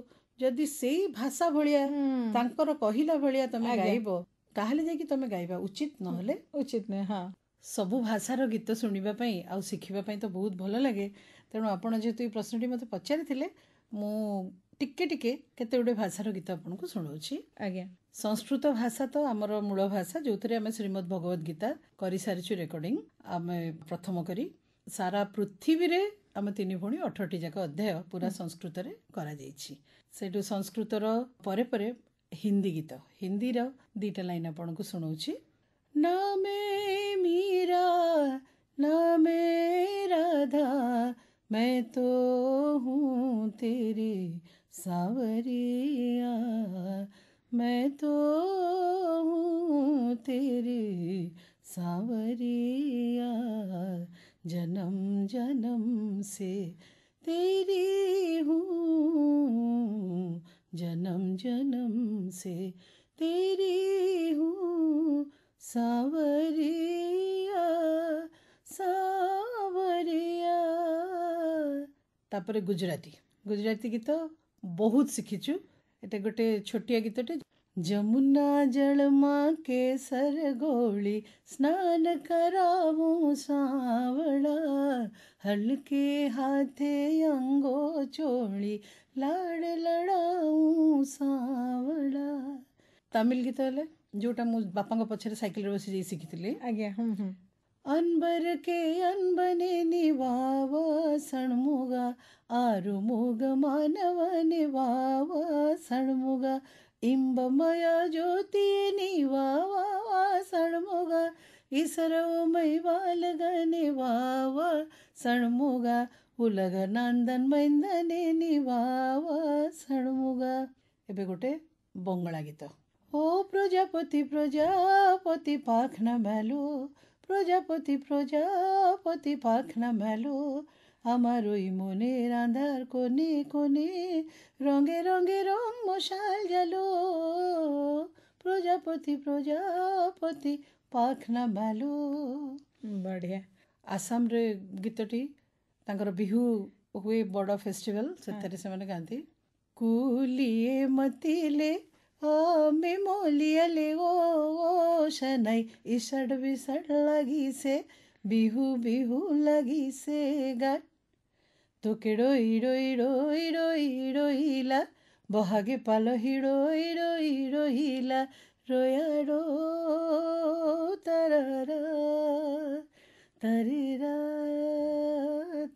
ଯଦି ସେଇ ଭାଷା ଭଳିଆ ତାଙ୍କର କହିଲା ଭଳିଆ ତମେ ଗାଇବ ତାହେଲେ ଯାଇକି ତମେ ଗାଇବା ଉଚିତ ନହେଲେ ଉଚିତ ନୁହେଁ ହଁ ସବୁ ଭାଷାର ଗୀତ ଶୁଣିବା ପାଇଁ ଆଉ ଶିଖିବା ପାଇଁ ତ ବହୁତ ଭଲ ଲାଗେ ତେଣୁ ଆପଣ ଯେହେତୁ ଏଇ ପ୍ରଶ୍ନଟି ମୋତେ ପଚାରିଥିଲେ ମୁଁ ଟିକେ ଟିକେ କେତେ ଗୁଡ଼ିଏ ଭାଷାର ଗୀତ ଆପଣଙ୍କୁ ଶୁଣାଉଛି ଆଜ୍ଞା ସଂସ୍କୃତ ଭାଷା ତ ଆମର ମୂଳ ଭାଷା ଯେଉଁଥିରେ ଆମେ ଶ୍ରୀମଦ୍ ଭଗବତ ଗୀତା କରିସାରିଛୁ ରେକର୍ଡିଂ ଆମେ ପ୍ରଥମ କରି ସାରା ପୃଥିବୀରେ ଆମେ ତିନି ଭଉଣୀ ଅଠରଟି ଯାକ ଅଧ୍ୟାୟ ପୁରା ସଂସ୍କୃତରେ କରାଯାଇଛି ସେଇଠୁ ସଂସ୍କୃତର ପରେ ପରେ ହିନ୍ଦୀ ଗୀତ ହିନ୍ଦୀର ଦୁଇଟା ଲାଇନ୍ ଆପଣଙ୍କୁ ଶୁଣାଉଛି ନମେ ମୀରା ନମେ ତେରି सावरिया मैं तो हूँ तेरी सावरिया जन्म जन्म से तेरी हूँ जन्म जन्म से तेरी हूँ सावरिया सावरिया तापर गुजराती गुजराती गीत ବହୁତ ଶିଖିଛୁ ଏଇଟା ଗୋଟେ ଛୋଟିଆ ଗୀତଟେ ଯମୁନା ଜଳମା କେସର ଗୋଳି ସ୍ନାନ कराऊं सावला हल्के हाथे अंगो चोळी लाड लड़ाऊं सावला ତାମିଲ ଗୀତ ହେଲେ ଯେଉଁଟା ମୁଁ ବାପାଙ୍କ ପଛରେ ସାଇକେଲରେ ବସି ଯାଇ ଶିଖିଥିଲି ଆଜ୍ଞା ହୁଁ ହୁଁ ಅನ್ಬರಕೆ ಅನ್ಬನೆ ನಿವಾವ ಸಣ್ಮುಗ ಆರುಮೂಗ ಮಾನವನೆ ವಾವ ಸಣ್ಮುಗ ಇಂಬಮಯ ಜ್ಯೋತಿಯೇ ನೀವಾವ ಸಣ್ಮುಗ ಈಸರವು ಮೈವಾಲಗನೆ ವಾವ ಸಣ್ಮುಗ ಉಲಗ ನಂದನ್ ಮೈಂದನೆ ನೀವಾವ ಸಣ್ಮುಗ ଏବେ ଗୋଟେ ବଙ୍ଗଳା ଗୀତ ଓ ପ୍ରଜାପତି ପ୍ରଜାପତି ପାଖନା ମେଲୁ ପ୍ରଜାପତି ପ୍ରଜାପତି ପାଖନା ମେଲୁ আমার ওই মনের আধার কোণে কোণে রঙে রঙে রং মশাল গেল প্রজাপতি প্রজাপতি ପାଖନା ଭାଲୁ ବଢ଼ିଆ ଆସାମରେ ଗୀତଟି ତାଙ୍କର ବିହୁ ହୁଏ ବଡ଼ ଫେଷ୍ଟିଭାଲ ସେଥିରେ ସେମାନେ ଗାଆନ୍ତି କୁଲିଏ ମତିଲେ ଆମେ ମୋଲିଆଲେ ଓ ସନାଇ ଇସଡ଼ ବିସଡ଼ ଲାଗି ସେ ବିହୁ ବିହୁ ଲାଗି ସେ ଗାଟ তোকে রই রই রই রই রহিলা বহাগে পালহি রই রই রহিলা রয়া রো তারারা তারিরা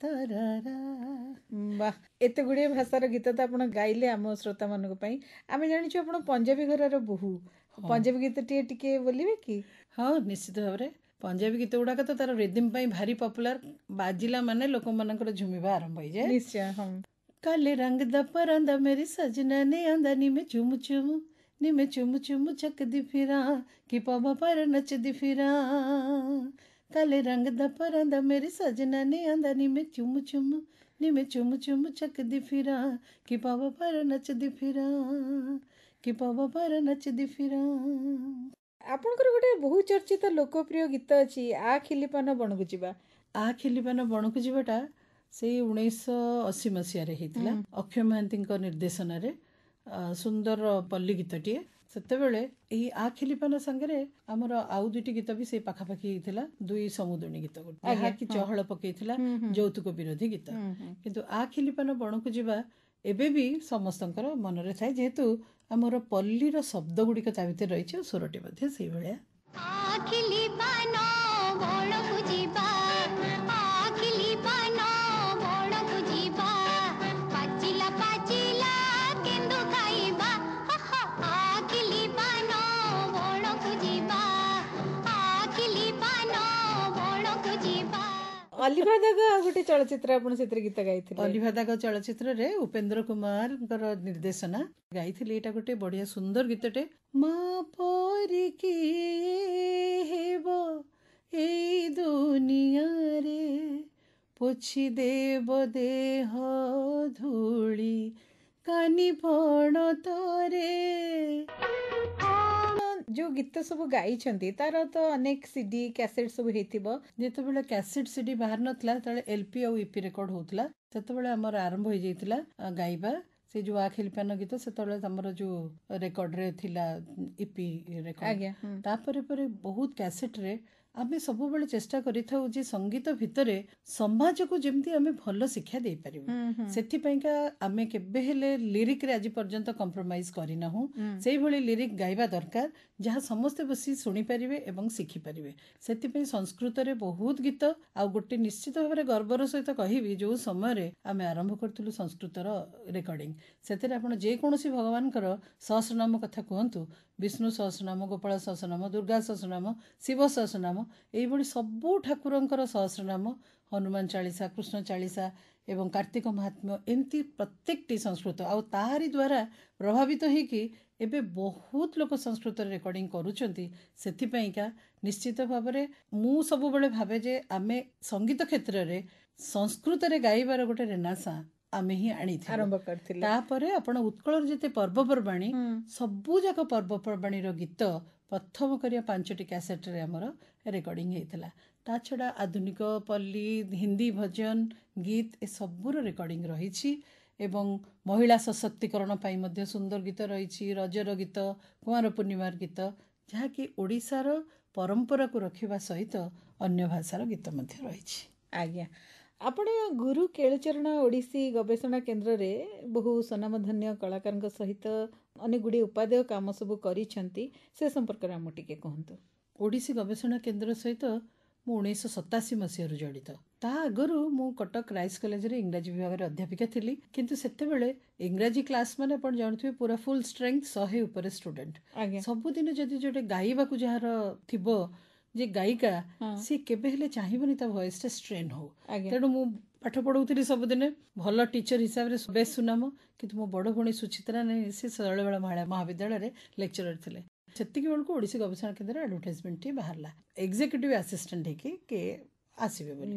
তারারা ବାହ ଏତେ ଗୁଡ଼ିଏ ଭାଷାର ଗୀତ ତ ଆପଣ ଗାଇଲେ ଆମ ଶ୍ରୋତାମାନଙ୍କ ପାଇଁ ଆମେ ଜାଣିଛୁ ଆପଣ ପଞ୍ଜାବୀ ଘରର ବୋହୂ ପଞ୍ଜାବୀ ଗୀତ ଟିକେ ଟିକେ ବୋଲିବେ କି ହଁ ନିଶ୍ଚିତ ଭାବରେ ପଞ୍ଜାବୀ ଗୀତ ଗୁଡ଼ାକ ତ ତାର ରେଦିମ ପାଇଁ ଭାରି ପପୁଲାର ବାଜିଲା ମାନେ ଲୋକମାନଙ୍କର ଝୁମିବା ଆରମ୍ଭ ହେଇଯାଏ ନିଶ୍ଚୟ ହଁ କାଲେ ରଙ୍ଗ ଦ ମେରି ସଜନା ନେ ଆନ୍ଦା ନିମେ ଚୁମୁ ଚୁମୁ ନିମେ ଚୁମୁ ଝୁମୁ ଦି ଫିରା କି ପବ ପର ଦି ଫିରା काले ରଙ୍ଗ ଦପରନ୍ଦ ମେରି ସଜନା सजना ने ନିମେ ଚୁମୁ ଚୁମୁ ନିମେ ଚୁମୁ ଚୁମୁ में ଦି ଫିରା କି ପବ कि ନଚ ଦି ଫିରା କି ପବ पावा ନଚ ଦି ଫିରା ଆପଣଙ୍କର ଗୋଟେ ବହୁ ଚର୍ଚ୍ଚିତ ଲୋକପ୍ରିୟ ଗୀତ ଅଛି ଆ ଖିଲିପାନ ବଣକୁ ଯିବା ଆ ଖିଲିପାନ ବଣକୁ ଯିବାଟା ସେଇ ଉଣେଇଶହ ଅଶୀ ମସିହାରେ ହେଇଥିଲା ଅକ୍ଷୟ ମହାନ୍ତିଙ୍କ ନିର୍ଦ୍ଦେଶନାରେ ସୁନ୍ଦର ପଲ୍ଲୀ ଗୀତଟିଏ ସେତେବେଳେ ଏହି ଆ ଖିଲିପାନ ସାଙ୍ଗରେ ଆମର ଆଉ ଦୁଇଟି ଗୀତ ବି ସେଇ ପାଖାପାଖି ହେଇଥିଲା ଦୁଇ ସମୁଦ୍ରଣୀ ଗୀତ ଗୋଟେ ଯାହାକି ଚହଳ ପକେଇଥିଲା ଯୌତୁକ ବିରୋଧୀ ଗୀତ କିନ୍ତୁ ଆ ଖିଲିପାନ ବଣକୁ ଯିବା ଏବେ ବି ସମସ୍ତଙ୍କର ମନରେ ଥାଏ ଯେହେତୁ ଆମର ପଲ୍ଲୀର ଶବ୍ଦ ଗୁଡ଼ିକ ତା ଭିତରେ ରହିଛି ସ୍ୱରଟି ମଧ୍ୟ ସେଇଭଳିଆ ଅଲିଭା ଦାଗ ଆଉ ଗୋଟେ ଚଳଚ୍ଚିତ୍ର ଆପଣ ସେଥିରେ ଗୀତ ଗାଇଥିଲେ ଅଲିଭା ଦାଗ ଚଳଚ୍ଚିତ୍ରରେ ଉପେନ୍ଦ୍ର କୁମାରଙ୍କର ନିର୍ଦ୍ଦେଶନା ଗାଇଥିଲେ ଏଇଟା ଗୋଟେ ବଢିଆ ସୁନ୍ଦର ଗୀତଟେ ମା ପରି କି ହେବ ଏଇ ଦୁନିଆରେ ପୋଛି ଦେବ ଦେହ ଧୂଳି କାନି ପଣ ତରେ ଆ जो गीत सब गई तार तो अनेक सीडी कैसेट सब होते कैसेट सीडी बाहर नाला ना एलपी आउ इपी रेकर्ड होता से आरंभ हो जाता गायबा से जो आ खिली गीत से तमर जो रेकर्ड रे इपी रेकर्ड बहुत कैसेट रे ଆମେ ସବୁବେଳେ ଚେଷ୍ଟା କରିଥାଉ ଯେ ସଙ୍ଗୀତ ଭିତରେ ସମାଜକୁ ଯେମିତି ଆମେ ଭଲ ଶିକ୍ଷା ଦେଇପାରିବୁ ସେଥିପାଇଁକା ଆମେ କେବେ ହେଲେ ଲିରିକ୍ରେ ଆଜି ପର୍ଯ୍ୟନ୍ତ କମ୍ପ୍ରମାଇଜ୍ କରିନାହୁଁ ସେଇଭଳି ଲିରିକ୍ ଗାଇବା ଦରକାର ଯାହା ସମସ୍ତେ ବସି ଶୁଣିପାରିବେ ଏବଂ ଶିଖିପାରିବେ ସେଥିପାଇଁ ସଂସ୍କୃତରେ ବହୁତ ଗୀତ ଆଉ ଗୋଟେ ନିଶ୍ଚିତ ଭାବରେ ଗର୍ବର ସହିତ କହିବି ଯେଉଁ ସମୟରେ ଆମେ ଆରମ୍ଭ କରିଥିଲୁ ସଂସ୍କୃତର ରେକର୍ଡିଂ ସେଥିରେ ଆପଣ ଯେକୌଣସି ଭଗବାନଙ୍କର ସହସ୍ର ନାମ କଥା କୁହନ୍ତୁ ବିଷ୍ଣୁ ସହସ୍ରନାମ ଗୋପାଳ ସହସ୍ରନାମ ଦୁର୍ଗା ସହସ୍ରନାମ ଶିବ ସହସ୍ରନାମ ଏହିଭଳି ସବୁ ଠାକୁରଙ୍କର ସହସ୍ରନାମ ହନୁମାନ ଚାଳିଶା କୃଷ୍ଣ ଚାଳିଶା ଏବଂ କାର୍ତ୍ତିକ ମହାତ୍ମ୍ୟ ଏମିତି ପ୍ରତ୍ୟେକଟି ସଂସ୍କୃତ ଆଉ ତାହାରି ଦ୍ୱାରା ପ୍ରଭାବିତ ହୋଇକି ଏବେ ବହୁତ ଲୋକ ସଂସ୍କୃତରେ ରେକର୍ଡ଼ିଂ କରୁଛନ୍ତି ସେଥିପାଇଁକା ନିଶ୍ଚିତ ଭାବରେ ମୁଁ ସବୁବେଳେ ଭାବେ ଯେ ଆମେ ସଙ୍ଗୀତ କ୍ଷେତ୍ରରେ ସଂସ୍କୃତରେ ଗାଇବାର ଗୋଟେ ରେନାସା ଆମେ ହିଁ ଆଣିଥିଲୁ ଆରମ୍ଭ କରିଥିଲୁ ତାପରେ ଆପଣ ଉତ୍କଳର ଯେତେ ପର୍ବପର୍ବାଣୀ ସବୁଯାକ ପର୍ବପର୍ବାଣୀର ଗୀତ ପ୍ରଥମ କରିବା ପାଞ୍ଚଟି କ୍ୟାସେଟ୍ରେ ଆମର ରେକର୍ଡ଼ିଂ ହେଇଥିଲା ତା ଛଡ଼ା ଆଧୁନିକ ପଲ୍ଲୀ ହିନ୍ଦୀ ଭଜନ ଗୀତ ଏସବୁର ରେକର୍ଡ଼ିଂ ରହିଛି ଏବଂ ମହିଳା ସଶକ୍ତିକରଣ ପାଇଁ ମଧ୍ୟ ସୁନ୍ଦର ଗୀତ ରହିଛି ରଜର ଗୀତ କୁଆଁର ପୂର୍ଣ୍ଣିମାର ଗୀତ ଯାହାକି ଓଡ଼ିଶାର ପରମ୍ପରାକୁ ରଖିବା ସହିତ ଅନ୍ୟ ଭାଷାର ଗୀତ ମଧ୍ୟ ରହିଛି ଆଜ୍ଞା ଆପଣ ଗୁରୁ କେଳୁଚରଣ ଓଡ଼ିଶୀ ଗବେଷଣା କେନ୍ଦ୍ରରେ ବହୁ ସ୍ୱନାମଧନ୍ୟ କଳାକାରଙ୍କ ସହିତ ଅନେକ ଗୁଡ଼ିଏ ଉପାଦେୟ କାମ ସବୁ କରିଛନ୍ତି ସେ ସମ୍ପର୍କରେ ଆମକୁ ଟିକେ କୁହନ୍ତୁ ଓଡ଼ିଶୀ ଗବେଷଣା କେନ୍ଦ୍ର ସହିତ ମୁଁ ଉଣେଇଶହ ସତାଅଶୀ ମସିହାରୁ ଜଡ଼ିତ ତାହା ଆଗରୁ ମୁଁ କଟକ ରାଇସ୍ କଲେଜରେ ଇଂରାଜୀ ବିଭାଗରେ ଅଧ୍ୟାପିକା ଥିଲି କିନ୍ତୁ ସେତେବେଳେ ଇଂରାଜୀ କ୍ଲାସ୍ ମାନେ ଆପଣ ଜାଣୁଥିବେ ପୁରା ଫୁଲ୍ ଷ୍ଟ୍ରେଙ୍ଗଥ୍ ଶହେ ଉପରେ ଷ୍ଟୁଡେଣ୍ଟ ସବୁଦିନ ଯଦି ଯେଉଁଟା ଗାଇବାକୁ ଯାହାର ଥିବ ଯେ ଗାୟିକା ସିଏ କେବେ ହେଲେ ଚାହିଁବନି ତା ଭଏସଟା ଷ୍ଟ୍ରେନ୍ ହଉ ତେଣୁ ମୁଁ ପାଠ ପଢ଼ଉଥିଲି ସବୁଦିନେ ଭଲ ଟିଚର ହିସାବରେ ବେଶ ସୁନାମ କିନ୍ତୁ ମୋ ବଡ଼ ଭଉଣୀ ସୁଚିତ୍ରା ନେଇ ସେ ଶୈଳବେଳା ମହିଳା ମହାବିଦ୍ୟାଳୟରେ ଲେକ୍ଚରର ଥିଲେ ସେତିକି ବେଳକୁ ଓଡ଼ିଶୀ ଗବେଷଣା କେନ୍ଦ୍ର ଆଡ଼ଭର୍ଟାଇଜମେଣ୍ଟଟି ବାହାରିଲା ଏକ୍ଜିକ୍ୟୁଟିଭ୍ ଆସିଷ୍ଟାଣ୍ଟ ହେଇକି କିଏ ଆସିବେ ବୋଲି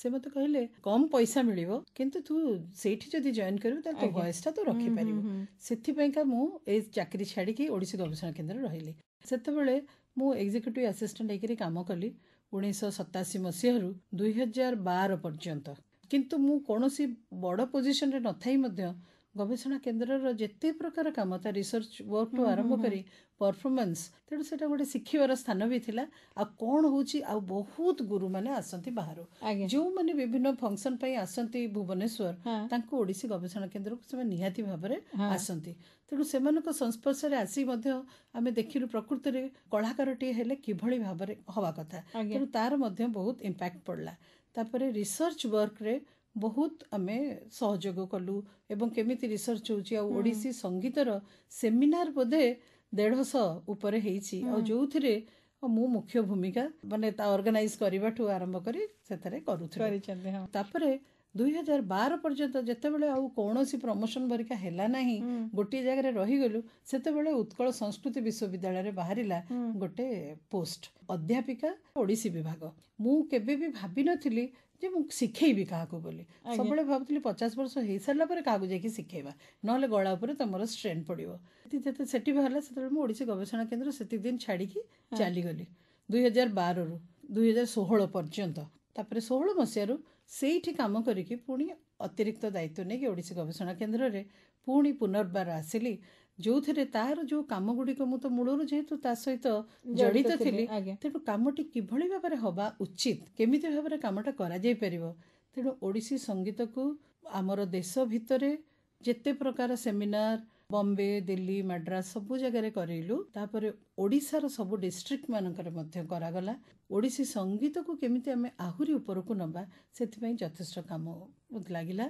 ସେ ମୋତେ କହିଲେ କମ୍ ପଇସା ମିଳିବ କିନ୍ତୁ ତୁ ସେଇଠି ଯଦି ଜଏନ୍ କରିବୁ ତାହେଲେ ତୋ ଭଏସ୍ଟା ତୁ ରଖିପାରିବୁ ସେଥିପାଇଁକା ମୁଁ ଏଇ ଚାକିରି ଛାଡ଼ିକି ଓଡ଼ିଶୀ ଗବେଷଣା କେନ୍ଦ୍ରରେ ରହିଲି ସେତେବେଳେ ମୁଁ ଏକ୍ଜିକ୍ୟୁଟିଭ୍ ଆସିଷ୍ଟାଣ୍ଟ ହେଇକରି କାମ କଲି ଉଣେଇଶହ ସତାଅଶୀ ମସିହାରୁ ଦୁଇହଜାର ବାର ପର୍ଯ୍ୟନ୍ତ କିନ୍ତୁ ମୁଁ କୌଣସି ବଡ଼ ପୋଜିସନ୍ରେ ନଥାଇ ମଧ୍ୟ ଗବେଷଣା କେନ୍ଦ୍ରର ଯେତେ ପ୍ରକାର କାମ ତା ରିସର୍ଚ୍ଚ ୱାର୍କଠୁ ଆରମ୍ଭ କରି ପରଫର୍ମାନ୍ସ ତେଣୁ ସେଇଟା ଗୋଟେ ଶିଖିବାର ସ୍ଥାନ ବି ଥିଲା ଆଉ କ'ଣ ହେଉଛି ଆଉ ବହୁତ ଗୁରୁମାନେ ଆସନ୍ତି ବାହାରୁ ଯେଉଁମାନେ ବିଭିନ୍ନ ଫଙ୍କସନ୍ ପାଇଁ ଆସନ୍ତି ଭୁବନେଶ୍ୱର ତାଙ୍କୁ ଓଡ଼ିଶୀ ଗବେଷଣା କେନ୍ଦ୍ରକୁ ସେମାନେ ନିହାତି ଭାବରେ ଆସନ୍ତି ତେଣୁ ସେମାନଙ୍କ ସଂସ୍ପର୍ଶରେ ଆସି ମଧ୍ୟ ଆମେ ଦେଖିଲୁ ପ୍ରକୃତରେ କଳାକାରଟିଏ ହେଲେ କିଭଳି ଭାବରେ ହେବା କଥା ତେଣୁ ତାର ମଧ୍ୟ ବହୁତ ଇମ୍ପାକ୍ଟ ପଡ଼ିଲା ତାପରେ ରିସର୍ଚ୍ଚ ୱାର୍କରେ ବହୁତ ଆମେ ସହଯୋଗ କଲୁ ଏବଂ କେମିତି ରିସର୍ଚ୍ଚ ହେଉଛି ଆଉ ଓଡ଼ିଶୀ ସଙ୍ଗୀତର ସେମିନାର ବୋଧେ ଦେଢ଼ଶହ ଉପରେ ହେଇଛି ଆଉ ଯେଉଁଥିରେ ମୁଁ ମୁଖ୍ୟ ଭୂମିକା ମାନେ ତା ଅର୍ଗାନାଇଜ କରିବାଠୁ ଆରମ୍ଭ କରି ସେଥିରେ କରୁଥିଲି ତାପରେ ଦୁଇ ହଜାର ବାର ପର୍ଯ୍ୟନ୍ତ ଯେତେବେଳେ ଆଉ କୌଣସି ପ୍ରମୋସନ୍ ପରୀକ୍ଷା ହେଲା ନାହିଁ ଗୋଟିଏ ଜାଗାରେ ରହିଗଲୁ ସେତେବେଳେ ଉତ୍କଳ ସଂସ୍କୃତି ବିଶ୍ୱବିଦ୍ୟାଳୟରେ ବାହାରିଲା ଗୋଟେ ପୋଷ୍ଟ ଅଧ୍ୟାପିକା ଓଡ଼ିଶୀ ବିଭାଗ ମୁଁ କେବେ ବି ଭାବିନଥିଲି ଯେ ମୁଁ ଶିଖେଇବି କାହାକୁ ବୋଲି ସବୁବେଳେ ଭାବୁଥିଲି ପଚାଶ ବର୍ଷ ହେଇସାରିଲା ପରେ କାହାକୁ ଯାଇକି ଶିଖେଇବା ନହେଲେ ଗଳା ଉପରେ ତମର ଷ୍ଟ୍ରେନ୍ ପଡ଼ିବ ଯେତେ ସେଠି ବାହାରିଲା ସେତେବେଳେ ମୁଁ ଓଡ଼ିଶୀ ଗବେଷଣା କେନ୍ଦ୍ର ସେତିକି ଦିନ ଛାଡ଼ିକି ଚାଲିଗଲି ଦୁଇ ହଜାର ବାରରୁ ଦୁଇ ହଜାର ଷୋହଳ ପର୍ଯ୍ୟନ୍ତ ତାପରେ ଷୋହଳ ମସିହାରୁ ସେଇଠି କାମ କରିକି ପୁଣି ଅତିରିକ୍ତ ଦାୟିତ୍ୱ ନେଇକି ଓଡ଼ିଶୀ ଗବେଷଣା କେନ୍ଦ୍ରରେ ପୁଣି ପୁନର୍ବାର ଆସିଲି ଯେଉଁଥିରେ ତାର ଯେଉଁ କାମ ଗୁଡ଼ିକ ମୁଁ ତ ମୂଳରୁ ଯେହେତୁ ତା ସହିତ ଜଡ଼ିତ ଥିଲି ତେଣୁ କାମଟି କିଭଳି ଭାବରେ ହେବା ଉଚିତ କେମିତି ଭାବରେ କାମଟା କରାଯାଇପାରିବ ତେଣୁ ଓଡ଼ିଶୀ ସଙ୍ଗୀତକୁ ଆମର ଦେଶ ଭିତରେ ଯେତେ ପ୍ରକାର ସେମିନାର ବମ୍ବେ ଦିଲ୍ଲୀ ମାଡ୍ରାସ୍ ସବୁ ଜାଗାରେ କରେଇଲୁ ତାପରେ ଓଡ଼ିଶାର ସବୁ ଡିଷ୍ଟ୍ରିକ୍ଟ ମାନଙ୍କରେ ମଧ୍ୟ କରାଗଲା ଓଡ଼ିଶୀ ସଙ୍ଗୀତକୁ କେମିତି ଆମେ ଆହୁରି ଉପରକୁ ନେବା ସେଥିପାଇଁ ଯଥେଷ୍ଟ କାମ ଲାଗିଲା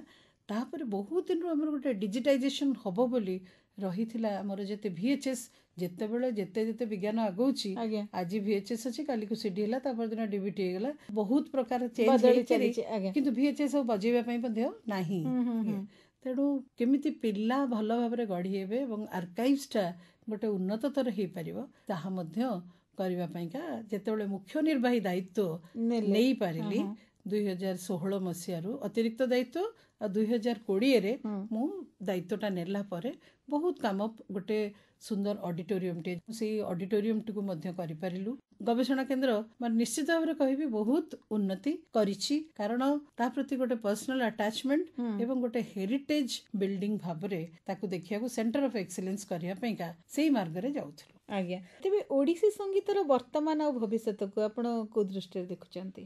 ତାପରେ ବହୁତ ଦିନରୁ ଆମର ଗୋଟେ ଡିଜିଟାଇଜେସନ୍ ହବ ବୋଲି ରହିଥିଲା ଆମର ଯେତେ ଭି ଏଚ୍ ଏସ୍ ଯେତେବେଳେ ଯେତେ ଯେତେ ବିଜ୍ଞାନ ଆଗଉଛି ଆଜି ଭି ଏଚ୍ ଏସ୍ ଅଛି କାଲିକୁ ସି ଡି ହେଲା ତାପରେ ଦିନ ଡିବିଟି ହେଇଗଲା ବହୁତ ପ୍ରକାର ଚେଞ୍ଜ ହେଇଛି କିନ୍ତୁ ଭି ଏଚ୍ ଏସ୍ ଆଉ ବଜେଇବା ପାଇଁ ମଧ୍ୟ ନାହିଁ ତେଣୁ କେମିତି ପିଲା ଭଲ ଭାବରେ ଗଢ଼ିହେବେ ଏବଂ ଆର୍କାଇଭ୍ସଟା ଗୋଟେ ଉନ୍ନତତର ହେଇପାରିବ ତାହା ମଧ୍ୟ କରିବା ପାଇଁକା ଯେତେବେଳେ ମୁଖ୍ୟ ନିର୍ବାହୀ ଦାୟିତ୍ୱ ନେଇପାରିଲି ଦୁଇହଜାର ଷୋହଳ ମସିହାରୁ ଅତିରିକ୍ତ ଦାୟିତ୍ୱ ଆଉ ଦୁଇ ହଜାର କୋଡ଼ିଏରେ ମୁଁ ଦାୟିତ୍ୱଟା ନେଲା ପରେ ବହୁତ କାମ ଗୋଟେ ସୁନ୍ଦର ଅଡିଟୋରିୟମ୍ଟେ ସେଇ ଅଡିଟୋରିୟମ୍ଟିକୁ ମଧ୍ୟ କରିପାରିଲୁ ଗବେଷଣା କେନ୍ଦ୍ର ମାନେ ନିଶ୍ଚିତ ଭାବରେ କହିବି ବହୁତ ଉନ୍ନତି କରିଛି କାରଣ ତା ପ୍ରତି ଗୋଟେ ପର୍ସନାଲ ଆଟାଚମେଣ୍ଟ ଏବଂ ଗୋଟେ ହେରିଟେଜ ବିଲ୍ଡିଂ ଭାବରେ ତାକୁ ଦେଖିବାକୁ ସେଣ୍ଟର ଅଫ୍ ଏକ୍ସିଲେନ୍ସ କରିବା ପାଇଁକା ସେଇ ମାର୍ଗରେ ଯାଉଥିଲୁ ଆଜ୍ଞା ତେବେ ଓଡ଼ିଶୀ ସଙ୍ଗୀତର ବର୍ତ୍ତମାନ ଆଉ ଭବିଷ୍ୟତକୁ ଆପଣ କୋଉ ଦୃଷ୍ଟିରେ ଦେଖୁଛନ୍ତି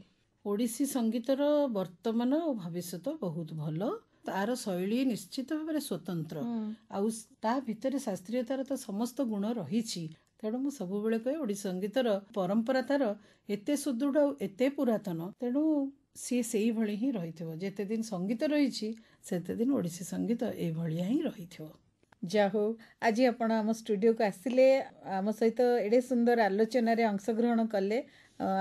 ଓଡ଼ିଶୀ ସଙ୍ଗୀତର ବର୍ତ୍ତମାନ ଓ ଭବିଷ୍ୟତ ବହୁତ ଭଲ ତାର ଶୈଳୀ ନିଶ୍ଚିତ ଭାବରେ ସ୍ୱତନ୍ତ୍ର ଆଉ ତା ଭିତରେ ଶାସ୍ତ୍ରୀୟତାର ତ ସମସ୍ତ ଗୁଣ ରହିଛି ତେଣୁ ମୁଁ ସବୁବେଳେ କହେ ଓଡ଼ିଶୀ ସଙ୍ଗୀତର ପରମ୍ପରା ତାର ଏତେ ସୁଦୃଢ଼ ଆଉ ଏତେ ପୁରାତନ ତେଣୁ ସିଏ ସେଇଭଳି ହିଁ ରହିଥିବ ଯେତେଦିନ ସଙ୍ଗୀତ ରହିଛି ସେତେଦିନ ଓଡ଼ିଶୀ ସଙ୍ଗୀତ ଏଇଭଳିଆ ହିଁ ରହିଥିବ ଯାହା ହଉ ଆଜି ଆପଣ ଆମ ଷ୍ଟୁଡ଼ିଓକୁ ଆସିଲେ ଆମ ସହିତ ଏଡ଼େ ସୁନ୍ଦର ଆଲୋଚନାରେ ଅଂଶଗ୍ରହଣ କଲେ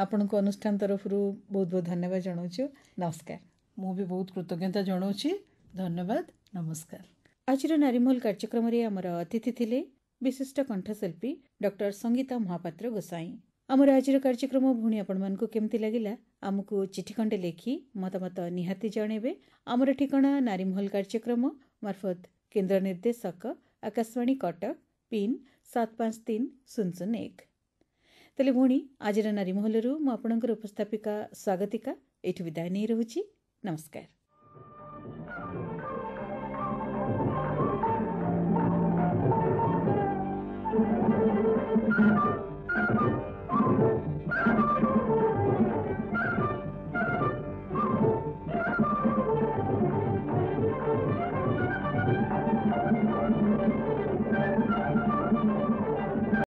ଆପଣଙ୍କ ଅନୁଷ୍ଠାନ ତରଫରୁ ବହୁତ ବହୁତ ଧନ୍ୟବାଦ ଜଣାଉଛୁ ନମସ୍କାର ମୁଁ ବି ବହୁତ କୃତଜ୍ଞତା ଜଣାଉଛି ଧନ୍ୟବାଦ ନମସ୍କାର ଆଜିର ନାରୀମହଲ କାର୍ଯ୍ୟକ୍ରମରେ ଆମର ଅତିଥି ଥିଲେ ବିଶିଷ୍ଟ କଣ୍ଠଶିଳ୍ପୀ ଡକ୍ଟର ସଙ୍ଗୀତା ମହାପାତ୍ର ଗୋସାଇଁ ଆମର ଆଜିର କାର୍ଯ୍ୟକ୍ରମ ଭଉଣୀ ଆପଣମାନଙ୍କୁ କେମିତି ଲାଗିଲା ଆମକୁ ଚିଠି ଖଣ୍ଡେ ଲେଖି ମତାମତ ନିହାତି ଜଣାଇବେ ଆମର ଠିକଣା ନାରୀମହଲ କାର୍ଯ୍ୟକ୍ରମ ମାର୍ଫତ କେନ୍ଦ୍ର ନିର୍ଦ୍ଦେଶକ ଆକାଶବାଣୀ କଟକ ପିନ୍ ସାତ ପାଞ୍ଚ ତିନି ଶୂନ ଶୂନ ଏକ ତେଲେ ଭଉଣୀ ଆଜିର ନାରୀମହଲରୁ ମୁଁ ଆପଣଙ୍କର ଉପସ୍ଥାପିକା ସ୍ୱାଗତିକା ଏଇଠି ବିଦାୟ ନେଇ ରହୁଛି ନମସ୍କାର